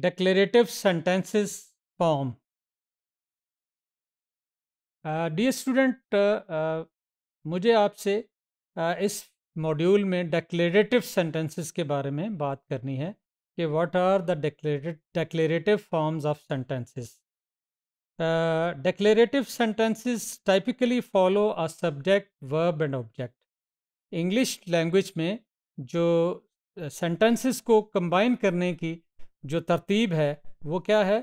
declarative sentences form डी student मुझे आपसे uh, इस मॉड्यूल में डेक्लेरेटिव सेंटेंसेस के बारे में बात करनी है कि what are the declarative forms of sentences declarative sentences typically follow a subject verb and object English language में जो सेंटेंसेस uh, को कंबाइन करने की जो तरतीब है वो क्या है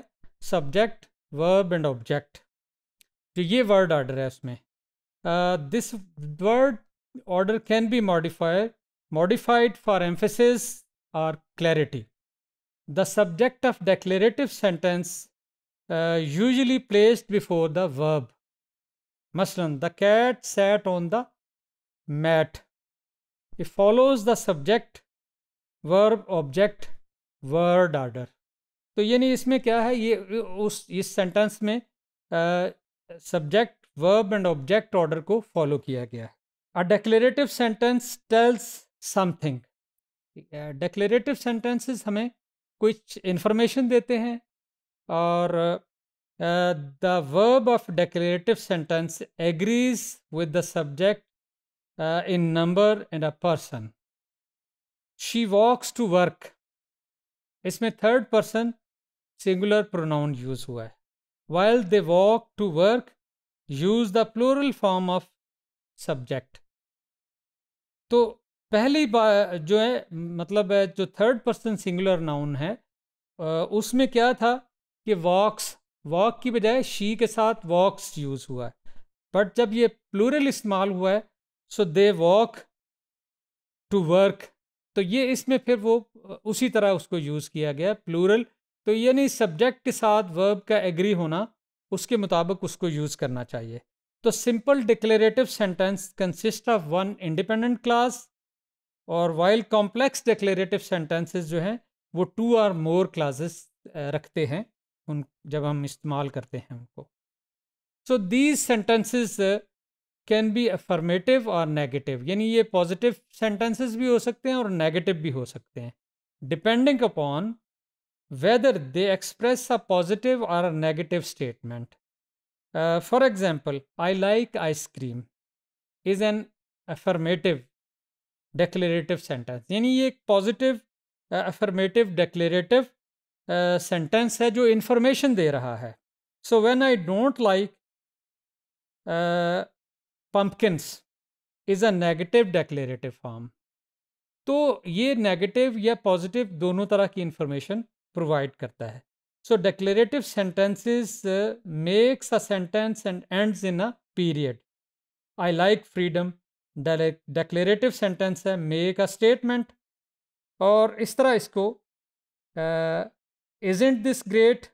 सब्जेक्ट वर्ब एंड ऑब्जेक्ट तो ये वर्ड ऑर्डर है उसमें this word order can be modified modified for emphasis और clarity the subject of declarative sentence usually placed before the verb मसलन the cat sat on the mat it follows the subject verb object word order तो यानी इसमें क्या है ये उस इस सेंटेंस में subject verb and object order को फॉलो किया गया है a declarative sentence tells something declarative sentences हमें कुछ इंफॉर्मेशन देते हैं और the verb of declarative sentence agrees with the subject in number and a person she walks to work इसमें third person singular pronoun use हुआ है while they walk to work use the plural form of subject तो पहली बार जो है मतलब जो third person singular noun है उसमें क्या था कि वॉक्स वॉक की बजाय शी के साथ वॉक्स यूज़ हुआ है बट जब ये प्लूरल इस्तेमाल हुआ है so they walk to work तो ये इसमें फिर वो उसी तरह उसको यूज़ किया गया प्लूरल तो यानी सब्जेक्ट के साथ वर्ब का एग्री होना उसके मुताबिक उसको यूज़ करना चाहिए तो simple declarative sentence consist of one independent clause और वाइल कॉम्प्लेक्स डिक्लेरेटिव सेंटेंसेस जो हैं वो टू और मोर क्लासेस रखते हैं उन जब हम इस्तेमाल करते हैं उनको so these sentences can be affirmative और नेगेटिव यानी ये पॉजिटिव सेंटेंसेस भी हो सकते हैं और नेगेटिव भी हो सकते हैं depending upon whether they express a positive और a negative statement for example I like ice cream is an affirmative declarative sentence यानी ये एक पॉजिटिव अफर्मेटिव डेक्लेटिव सेंटेंस है जो इंफॉर्मेशन दे रहा है so when I don't like pumpkins is a negative declarative form तो ये नेगेटिव या पॉजिटिव दोनों तरह की इंफॉर्मेशन प्रोवाइड करता है so declarative sentences makes a sentence and ends in a period I like freedom declarative sentence है make a statement और इस तरह इसको isn't this great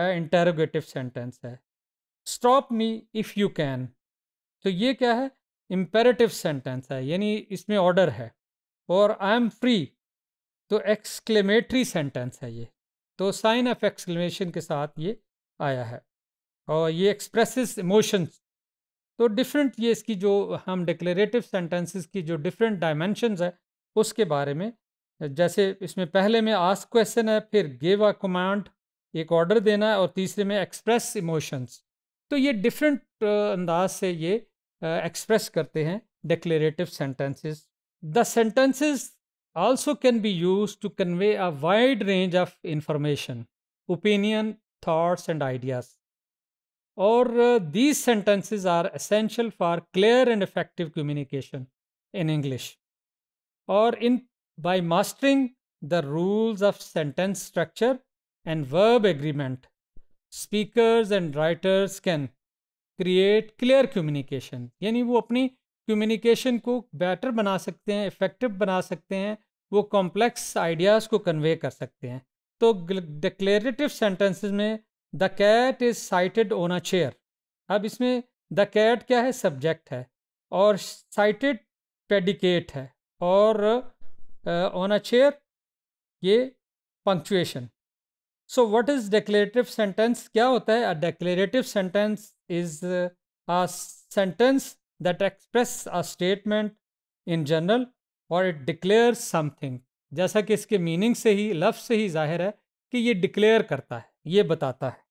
interrogative sentence है stop me if you can तो ये क्या है इम्पेरेटिव सेंटेंस है यानी इसमें ऑर्डर है और आई एम फ्री तो एक्सक्लेमेटरी सेंटेंस है ये तो साइन ऑफ एक्सक्लेमेशन के साथ ये आया है और ये एक्सप्रेस इमोशंस तो डिफरेंट ये इसकी जो हम डिक्लेरेटिव सेंटेंसेस की जो डिफरेंट डायमेंशंस है उसके बारे में जैसे इसमें पहले में आस्क क्वेश्चन है फिर गिव अ कमांड एक ऑर्डर देना है और तीसरे में एक्सप्रेस इमोशंस तो ये डिफरेंट अंदाज से ये Express करते हैं declarative sentences. The sentences also can be used to convey a wide range of information, opinion, thoughts, and ideas. Or uh, these sentences are essential for clear and effective communication in English. Or in by mastering the rules of sentence structure and verb agreement, speakers and writers can create clear communication यानी वो अपनी communication को better बना सकते हैं effective बना सकते हैं वो कॉम्प्लेक्स आइडियाज़ को कन्वे कर सकते हैं तो डिक्लेरेटिव सेंटेंसेस में the cat is seated on a chair अब इसमें द कैट क्या है सब्जेक्ट है और साइटेड पेडिकेट है और ऑन अ चेयर ये punctuation so what is declarative sentence क्या होता है a declarative sentence is uh, a sentence that expresses a statement in general और इट डिक्लेयर समथिंग जैसा कि इसके मीनिंग से ही लफ्ज से ही जाहिर है कि ये डिक्लेयर करता है ये बताता है